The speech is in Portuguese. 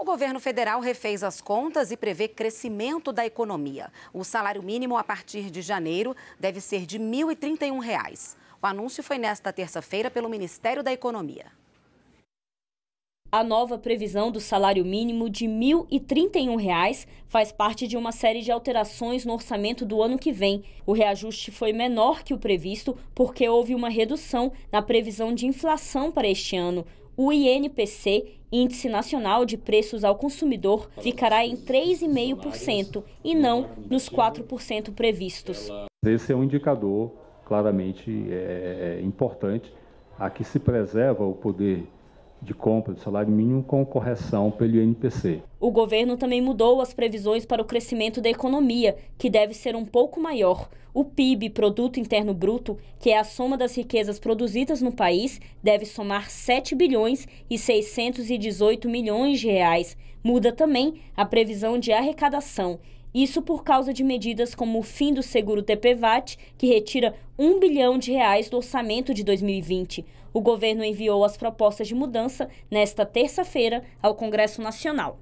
O governo federal refez as contas e prevê crescimento da economia. O salário mínimo a partir de janeiro deve ser de R$ 1.031. Reais. O anúncio foi nesta terça-feira pelo Ministério da Economia. A nova previsão do salário mínimo de R$ 1.031 reais faz parte de uma série de alterações no orçamento do ano que vem. O reajuste foi menor que o previsto porque houve uma redução na previsão de inflação para este ano o INPC, Índice Nacional de Preços ao Consumidor, ficará em 3,5% e não nos 4% previstos. Esse é um indicador claramente é, é importante a que se preserva o poder de compra do salário mínimo com correção pelo INPC. O governo também mudou as previsões para o crescimento da economia, que deve ser um pouco maior. O PIB, Produto Interno Bruto, que é a soma das riquezas produzidas no país, deve somar 7 bilhões e 618 milhões de reais. Muda também a previsão de arrecadação isso por causa de medidas como o fim do seguro TPVAT, que retira 1 bilhão de reais do orçamento de 2020. O governo enviou as propostas de mudança nesta terça-feira ao Congresso Nacional.